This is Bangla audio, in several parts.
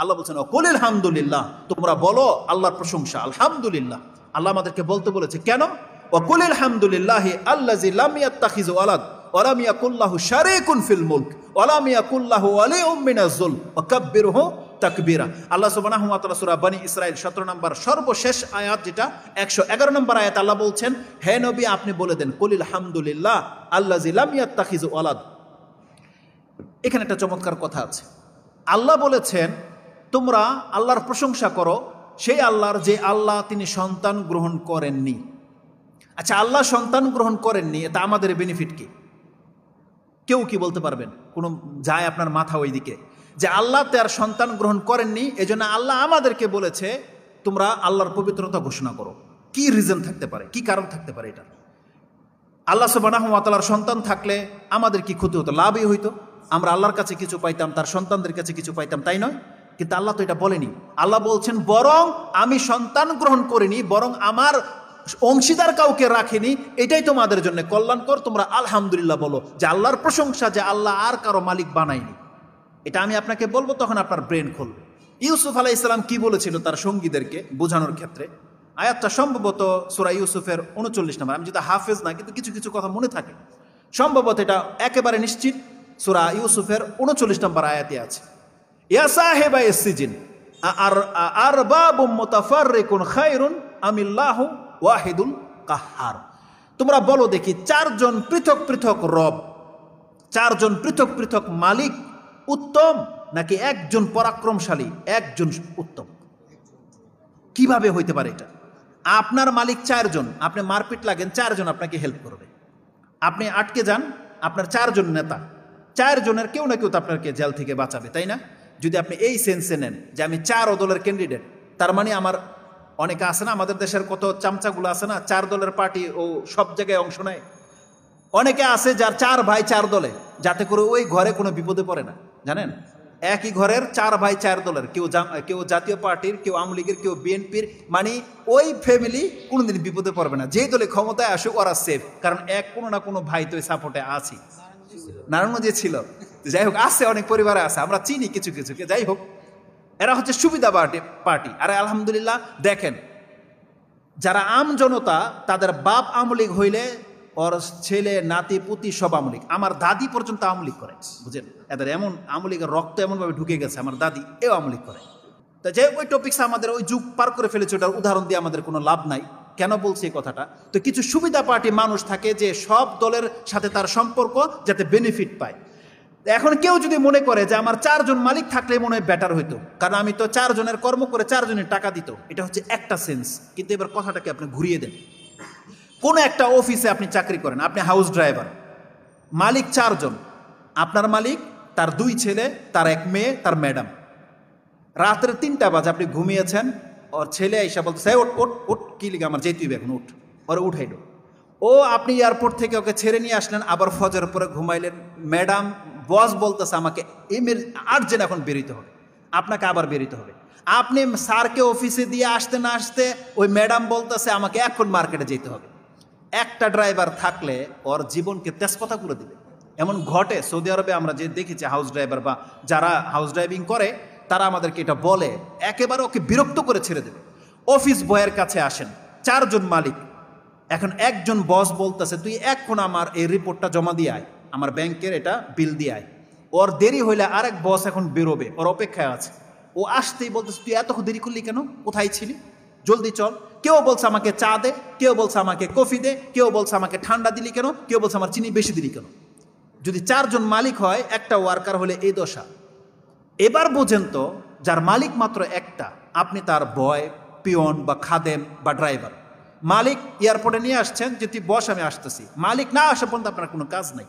আল্লাহ বলছেন অকলিল আলহামদুলিল্লাহ তোমরা বলো আল্লাহর প্রশংসা আলহামদুলিল্লাহ আল্লাহ আমাদেরকে বলতে বলেছে কেন অকলিল আলহামদুলিল্লাহ আল্লাহ তাকিজ আলাদ আল্লাহ ইসরায়েল সতেরো নম্বর সর্বশেষ আয়াত যেটা একশো এগারো নম্বর আয়াত আল্লাহ বলছেন আপনি বলে দেন আল্লাহ এখানে একটা চমৎকার কথা আছে আল্লাহ বলেছেন তোমরা আল্লাহর প্রশংসা করো সেই আল্লাহর যে আল্লাহ তিনি সন্তান গ্রহণ করেননি আচ্ছা আল্লাহ সন্তান গ্রহণ করেননি এটা আমাদের বেনিফিট কি কেউ কি বলতে পারবেন কোনো যায় আপনার মাথা ওই দিকে যে আল্লাহ তার সন্তান গ্রহণ করেননি এই জন্য আল্লাহ আমাদেরকে বলেছে তোমরা আল্লাহর পবিত্রতা ঘোষণা করো কি রিজন থাকতে পারে কি কারণ থাকতে পারে এটা আল্লাহ সুবানাহমাতালার সন্তান থাকলে আমাদের কি ক্ষতি হতো লাভই হইতো আমরা আল্লাহর কাছে কিছু পাইতাম তার সন্তানদের কাছে কিছু পাইতাম তাই নয় কিন্তু আল্লাহ তো এটা বলেনি আল্লাহ বলছেন বরং আমি সন্তান গ্রহণ করিনি বরং আমার অংশীদার কাউকে রাখেনি এটাই তোমাদের জন্য কল্যাণকর তোমরা আলহামদুলিল্লাহ বলো যে আল্লাহর প্রশংসা যে আল্লাহ আর কারো মালিক বানায়নি এটা আমি আপনাকে বলবো তখন আপনার ব্রেন খুলবে ইউসুফ আলাহ ইসলাম কি বলেছিল তার সঙ্গীদেরকে বোঝানোর ক্ষেত্রে আয়াতটা সম্ভবত সুরা ইউসুফের উনচল্লিশ নম্বর আমি যদি হাফেজ না কিন্তু কিছু কিছু কথা মনে থাকে সম্ভবত এটা একেবারে নিশ্চিত সুরা ইউসুফের উনচল্লিশ নম্বর আয়াতে আছে ইয়া সাহেবা এসিজিন আর আর বাবু মোতাফার রেকুন খাইরুন আমিল্লাহ ওয়াহিদুল কাহার তোমরা বলো দেখি চারজন পৃথক পৃথক রব চারজন পৃথক পৃথক মালিক উত্তম নাকি একজন পরাক্রমশালী একজন উত্তম কিভাবে হইতে পারে এটা আপনার মালিক চারজন আপনি মারপিট লাগেন চারজন আপনাকে হেল্প করবে আপনি আটকে যান আপনার চারজন নেতা চারজনের কেউ না কেউ তো আপনাকে জেল থেকে বাঁচাবে তাই না যদি আপনি এই সেন্সে নেন যে আমি চার দলের ক্যান্ডিডেট তার মানে আমার অনেকে আছে না আমাদের দেশের কত চামচাগুলো আছে না চার দলের পার্টি ও সব জায়গায় অংশ নেয় অনেকে আছে যার চার ভাই চার দলে যাতে করে ওই ঘরে কোনো বিপদে পড়ে না জানেন একই ঘরের চার ভাই চার দলের কেউ কেউ জাতীয় পার্টির কেউ আওয়ামী লীগের কেউ বিএনপির মানে ওই ফ্যামিলি কোনোদিন বিপদে পড়বে না যেই দলে ক্ষমতায় আসুক ওরা সেফ কারণ এক কোনো না কোনো ভাই তো সাপোর্টে আছি যে ছিল যাই হোক আছে অনেক পরিবারে আছে আমরা চিনি কিছু কিছুকে যাই হোক এরা হচ্ছে সুবিধা পার্টি পার্টি আর আলহামদুলিল্লাহ দেখেন যারা আম জনতা তাদের বাপ আমলিক হইলে ওর ছেলে নাতি পুতি সব আমলিক আমার দাদি পর্যন্ত আমলিক করে বুঝেন এদের এমন আমলিকের রক্ত এমনভাবে ঢুকে গেছে আমার দাদি এও আমলিক করে তা যে ওই টপিক্স আমাদের ওই যুগ পার করে ফেলেছে ওটার উদাহরণ দিয়ে আমাদের কোনো লাভ নাই কেন বলছি এই কথাটা তো কিছু সুবিধা পার্টি মানুষ থাকে যে সব দলের সাথে তার সম্পর্ক যাতে বেনিফিট পায় এখন কেউ যদি মনে করে যে আমার চারজন মালিক থাকলে মনে হয় বেটার হইতো কারণ আমি তো চারজনের কর্ম করে চারজনের টাকা দিত এটা হচ্ছে একটা সেন্স কিন্তু এবার কথাটাকে আপনি ঘুরিয়ে দেন কোনো একটা অফিসে আপনি চাকরি করেন আপনি হাউস ড্রাইভার মালিক চারজন আপনার মালিক তার দুই ছেলে তার এক মেয়ে তার ম্যাডাম রাতের তিনটা বাজে আপনি ঘুমিয়েছেন ওর ছেলে এসে বলতো সে ওট ওট ওট কি লিখে আমার যেতেই এখন উঠ ওরে উঠাইল ও আপনি এয়ারপোর্ট থেকে ওকে ছেড়ে নিয়ে আসলেন আবার ফজর পরে ঘুমাইলেন ম্যাডাম বস বলতেছে আমাকে এমের আর্জেন্ট এখন বেরিতে হবে আপনাকে আবার বেরিতে হবে আপনি স্যারকে অফিসে দিয়ে আসতে না আসতে ওই ম্যাডাম বলতেছে আমাকে এখন মার্কেটে যেতে হবে একটা ড্রাইভার থাকলে ওর জীবনকে তেজপথা করে দেবে এমন ঘটে সৌদি আরবে আমরা যে দেখেছি হাউস ড্রাইভার বা যারা হাউস ড্রাইভিং করে তারা আমাদেরকে এটা বলে একেবারে ওকে বিরক্ত করে ছেড়ে দেবে অফিস বয়ের কাছে আসেন চারজন মালিক এখন একজন বস বলতেছে তুই এখন আমার এই রিপোর্টটা জমা দিয়ে আয় আমার ব্যাংকের এটা বিল দিয়ে ওর দেরি হইলে আরেক বস এখন বেরোবে ওর অপেক্ষায় আছে ও আসতেই বলতেছে তুই এত দেরি করলি কেন কোথায় ছিলি জলদি চল কেউ বলছে আমাকে চা দে কেউ বলছে আমাকে কফি দে কেউ বলছে আমাকে ঠান্ডা দিলি কেন কেউ বলছে আমার চিনি বেশি দিলি কেন যদি চারজন মালিক হয় একটা ওয়ার্কার হলে এই দশা এবার বোঝেন তো যার মালিক মাত্র একটা আপনি তার বয় পিয়ন বা খাদেম বা ড্রাইভার মালিক এয়ারপোর্টে নিয়ে আসছেন যে তুই বস আমি আসতেছি মালিক না আসা পর্যন্ত আপনার কোনো কাজ নাই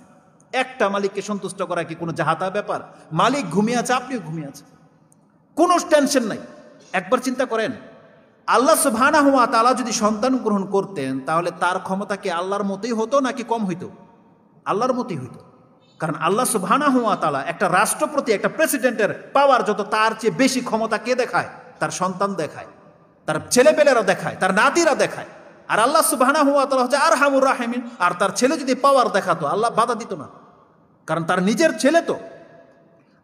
একটা মালিককে সন্তুষ্ট করা কি কোনো জাহাতা ব্যাপার মালিক ঘুমিয়ে আছে আপনিও ঘুমিয়ে আছে কোনো টেনশন নাই একবার চিন্তা করেন আল্লাহ সুবহানা হুয়া তালা যদি সন্তান গ্রহণ করতেন তাহলে তার ক্ষমতা কি আল্লাহর মতোই হতো নাকি কম হইতো আল্লাহর মতোই হইতো কারণ আল্লাহ সুবহানা হুয়া তালা একটা রাষ্ট্রপতি একটা প্রেসিডেন্টের পাওয়ার যত তার চেয়ে বেশি ক্ষমতা কে দেখায় তার সন্তান দেখায় তার ছেলেপেলেরা দেখায় তার নাতিরা দেখায় আর আল্লাহ সুভানা হুয়া তালা হচ্ছে আর হামুর রাহেমিন আর তার ছেলে যদি পাওয়ার দেখাতো আল্লাহ বাধা দিত না কারণ তার নিজের ছেলে তো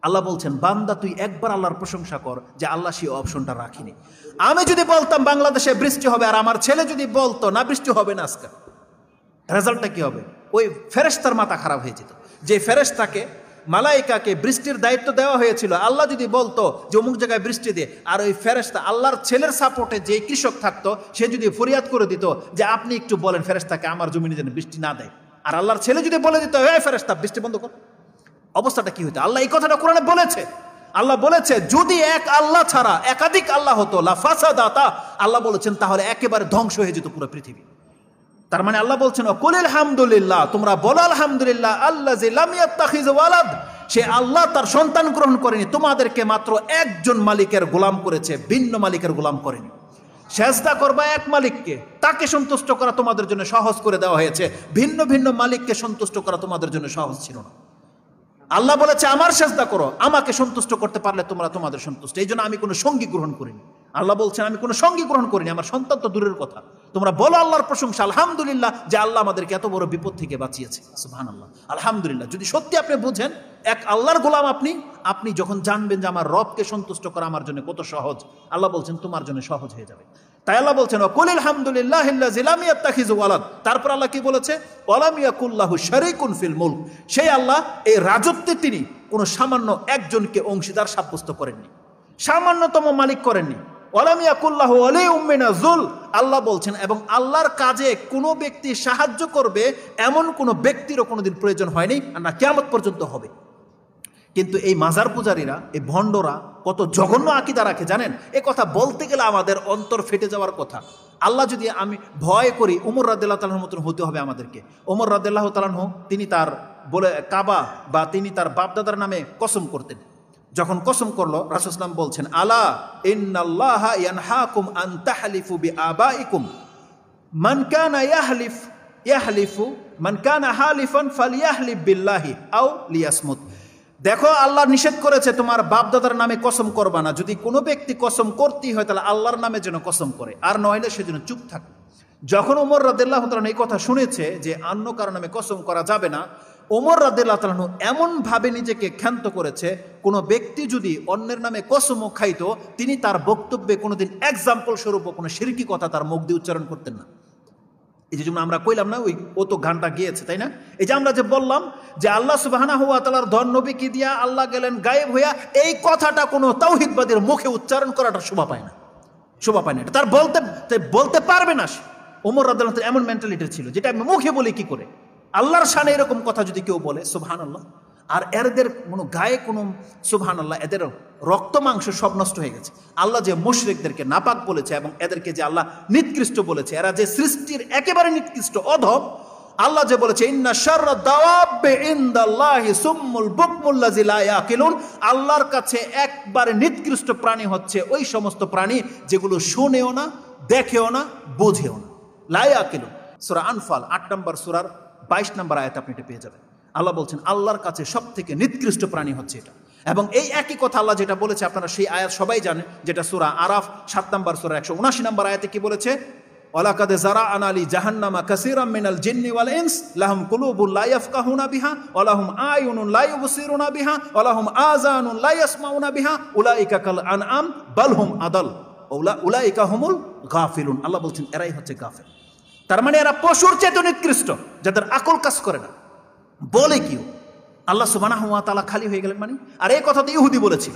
আল্লাহ বলছেন বান্দা তুই একবার আল্লাহর প্রশংসা কর যে আল্লাহ সেই অপশনটা রাখিনি আমি যদি বলতাম বাংলাদেশে বৃষ্টি হবে আর আমার ছেলে যদি বলতো না বৃষ্টি হবে না আজকে রেজাল্টটা কি হবে ওই ফেরেস্তার মাথা খারাপ হয়ে যেত যে ফেরেস্তাকে মালাইকাকে বৃষ্টির দায়িত্ব দেওয়া হয়েছিল আল্লাহ যদি বলতো যে অমুক জায়গায় বৃষ্টি দিয়ে আর ওই ফেরেস্তা আল্লাহর ছেলের সাপোর্টে যে কৃষক থাকতো সে যদি ফরিয়াদ করে দিত যে আপনি একটু বলেন ফেরেস্তাকে আমার জমিনে যেন বৃষ্টি না দেয় আর আল্লাহর ছেলে যদি বলে দিত হ্যাঁ ফেরেস্তা বৃষ্টি বন্ধ কর অবস্থাটা কি হইতো আল্লাহ এই কথাটা কোরআনে বলেছে আল্লাহ বলেছে যদি এক আল্লাহ ছাড়া একাধিক আল্লাহ হতো লাফাসা দাতা আল্লাহ বলেছেন তাহলে একেবারে ধ্বংস হয়ে যেত পুরো পৃথিবী তার মানে আল্লাহ বলছেন অকুল আলহামদুলিল্লাহ তোমরা বল আলহামদুলিল্লাহ আল্লাহ ওয়ালাদ সে আল্লাহ তার সন্তান গ্রহণ করেনি তোমাদেরকে মাত্র একজন মালিকের গোলাম করেছে ভিন্ন মালিকের গোলাম করেনি সেজদা করবা এক মালিককে তাকে সন্তুষ্ট করা তোমাদের জন্য সহজ করে দেওয়া হয়েছে ভিন্ন ভিন্ন মালিককে সন্তুষ্ট করা তোমাদের জন্য সহজ ছিল না আল্লাহ বলেছে আমার সেজদা করো আমাকে সন্তুষ্ট করতে পারলে তোমরা তোমাদের সন্তুষ্ট এই জন্য আমি কোনো সঙ্গী গ্রহণ করিনি আল্লাহ বলছেন আমি কোনো সঙ্গী গ্রহণ করিনি আমার সন্তান তো দূরের কথা তোমরা বলো আল্লাহর প্রশংসা আলহামদুলিল্লাহ যে আল্লাহ আমাদেরকে এত বড় বিপদ থেকে বাঁচিয়েছে সুহান আল্লাহ আলহামদুলিল্লাহ যদি সত্যি আপনি বুঝেন এক আল্লাহর গোলাম আপনি আপনি যখন জানবেন যে আমার রবকে সন্তুষ্ট করা আমার জন্য কত সহজ আল্লাহ বলছেন তোমার জন্য সহজ হয়ে যাবে তাই আল্লাহ বলছেন অকুল আলহামদুলিল্লাহ ওয়ালাদ তারপর আল্লাহ কি বলেছে ওলামিয়াকুল্লাহু শারিকুন ফিল মুলক সেই আল্লাহ এই রাজত্বে তিনি কোনো সামান্য একজনকে অংশীদার সাব্যস্ত করেননি সামান্যতম মালিক করেননি ওলামিয়াকুল্লাহ অলে উম্মিনা জুল আল্লাহ বলছেন এবং আল্লাহর কাজে কোনো ব্যক্তি সাহায্য করবে এমন কোনো ব্যক্তিরও কোনোদিন প্রয়োজন হয়নি আর না কেমন পর্যন্ত হবে কিন্তু এই মাজার পূজারীরা এই ভণ্ডরা কত জঘন্য আকিদা রাখে জানেন এ কথা বলতে গেলে আমাদের অন্তর ফেটে যাওয়ার কথা আল্লাহ যদি আমি ভয় করি উমর রাদ্দাল্লাহ মতন হতে হবে আমাদেরকে ওমর রাদ্দাল্লাহ তালাহ তিনি তার বলে কাবা বা তিনি তার বাপদাদার নামে কসম করতেন যখন কসম করলো রাসুসলাম বলছেন আলা ইন্নাল্লাহ ইয়ানহাকুম আনতাহলিফু বি আবাইকুম মান ইয়াহলিফ হালিফান বিল্লাহি আও লিয়াসমুত দেখো আল্লাহ নিষেধ করেছে তোমার বাপদাদার নামে কসম করবা না যদি কোনো ব্যক্তি কসম করতেই হয় তাহলে আল্লাহর নামে যেন কসম করে আর নয়লে যেন চুপ থাকে যখন ওমর রাদেল্লাহ তালন এই কথা শুনেছে যে অন্য কারো নামে কসম করা যাবে না ওমর রাদেল্লাহ এমনভাবে নিজেকে ক্ষান্ত করেছে কোনো ব্যক্তি যদি অন্যের নামে কসমও খাইত তিনি তার বক্তব্যে কোনোদিন এক্সাম্পল স্বরূপ কোনো সিরকি কথা তার মুখ দিয়ে উচ্চারণ করতেন না এই যে আমরা কইলাম না ওই ও তো গানটা গিয়েছে তাই না এই যে আমরা যে বললাম যে আল্লাহ সুবাহানা হুয়া তালার ধন কি দিয়া আল্লাহ গেলেন গায়েব হইয়া এই কথাটা কোনো তৌহিদবাদীর মুখে উচ্চারণ করাটা শোভা পায় না শোভা পায় না এটা তার বলতে বলতে পারবে না সে ওমর রাদালত এমন মেন্টালিটি ছিল যেটা আমি মুখে বলি কি করে আল্লাহর সানে এরকম কথা যদি কেউ বলে সুবাহান আল্লাহ আর এদের কোনো গায়ে কোনো সুবহান আল্লাহ এদের রক্ত মাংস সব নষ্ট হয়ে গেছে আল্লাহ যে মুশরিকদেরকে নাপাক বলেছে এবং এদেরকে যে আল্লাহ নিকৃষ্ট বলেছে এরা যে সৃষ্টির একেবারে নিকৃষ্ট অধব আল্লাহ যে বলেছে আল্লাহর কাছে একবারে নিকৃষ্ট প্রাণী হচ্ছে ওই সমস্ত প্রাণী যেগুলো শোনেও না দেখেও না বোঝেও না লাইয়া কেলুন সুরা আনফাল আট নম্বর সুরার বাইশ নম্বর আয়াত আপনি এটা পেয়ে যাবেন আল্লাহ বলছেন আল্লাহর কাছে সব থেকে নিকৃষ্ট প্রাণী হচ্ছে এটা এবং এই একই কথা আল্লাহ যেটা বলেছে আপনারা সেই আয়াত সবাই জানেন যেটা সুরা আরাফ সাত নম্বর সুরা একশো উনাশি নম্বর আয়াতে কি বলেছে ওলাকাদে জারা আনালি জাহান্নামা কাসিরাম মিনাল জিন্নি ওয়াল ইনস লাহুম কুলুবুল লা ইয়াফকাহুনা বিহা ওয়ালাহুম আয়ুনুন লা ইউবসিরুনা বিহা ওয়ালাহুম আযানুন লা ইয়াসমাউনা বিহা উলাইকা কাল আন আম আনআম আদল ওলা উলাইকা হুমুল গাফিলুন আল্লাহ বলছেন এরাই হচ্ছে গাফিল তার মানে এরা পশুর চেতনিকৃষ্ট যাদের আকল কাজ করে না বলে কিও আল্লাহ সুবানা হুয়া তালা খালি হয়ে গেলেন মানে আর এই কথা তো ইহুদি বলেছিল